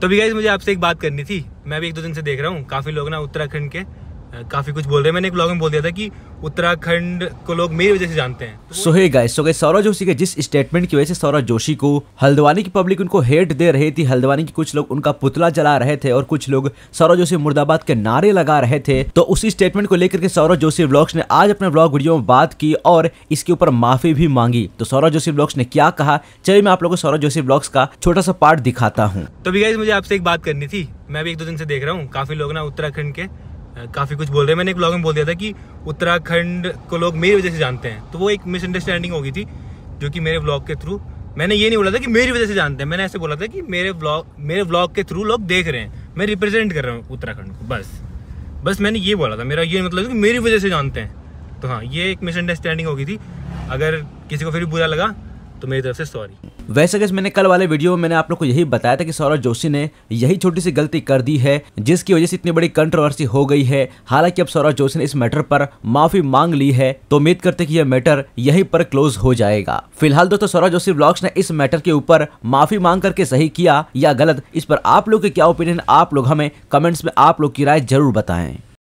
तो भी गाइज मुझे आपसे एक बात करनी थी मैं भी एक दो दिन से देख रहा हूँ काफ़ी लोग ना उत्तराखंड के काफी कुछ बोल रहे हैं मैंने एक ब्लॉग में बोल दिया था कि उत्तराखंड को लोग मेरी वजह से जानते हैं तो so hey guys so guys Saurav Joshi के जिस स्टेटमेंट की वजह से सौरव जोशी को हल्द्वानी की पब्लिक उनको हेट दे रही थी हल्द्वानी के कुछ लोग उनका पुतला जला रहे थे और कुछ लोग सौरव जोशी मुर्दाबाद के नारे लगा रहे थे तो उसी स्टेटमेंट को लेकर के सौरव जोशी ब्लॉग्स ने आज अपने ब्लॉग वीडियो में बात की और इसके ऊपर माफी भी मांगी तो सौरव जोशी ब्लॉग्स ने क्या कहा चलिए मैं आप लोगों को सौरव जोशी ब्लॉग्स का छोटा सा पार्ट दिखाता हूँ तो भी गाइज मुझे आपसे एक बात करनी थी मैं भी एक दो दिन से देख रहा हूँ काफी लोग ना उत्तराखंड के काफ़ी कुछ बोल रहे हैं मैंने एक ब्लॉग में बोल दिया था कि उत्तराखंड को लोग मेरी वजह से जानते हैं तो वो एक मिसअंडरस्टैंडिंग हो गई थी जो कि मेरे ब्लॉग के थ्रू मैंने ये नहीं बोला था कि मेरी वजह से जानते हैं मैंने ऐसे बोला था कि मेरे ब्लॉग मेरे ब्लॉग के थ्रू लोग देख रहे हैं मैं रिप्रेजेंट कर रहा हूँ उत्तराखंड को बस बस मैंने ये बोला था मेरा ये मतलब कि मेरी वजह से जानते हैं तो हाँ ये एक मिसअंडरस्टैंडिंग हो गई थी अगर किसी को फिर बुरा लगा तो मेरी तरफ से सॉरी वैसे अगर मैंने कल वाले वीडियो में मैंने आप लोग को यही बताया था कि सौरभ जोशी ने यही छोटी सी गलती कर दी है जिसकी वजह से इतनी बड़ी कंट्रोवर्सी हो गई है हालांकि अब सौरभ जोशी ने इस मैटर पर माफी मांग ली है तो उम्मीद करते कि यह मैटर यहीं पर क्लोज हो जाएगा फिलहाल दोस्तों सौरभ जोशी ब्लॉग्स ने इस मैटर के ऊपर माफी मांग करके सही किया या गलत इस पर आप लोग के क्या ओपिनियन आप लोग हमें कमेंट्स में आप लोग की राय जरूर बताएं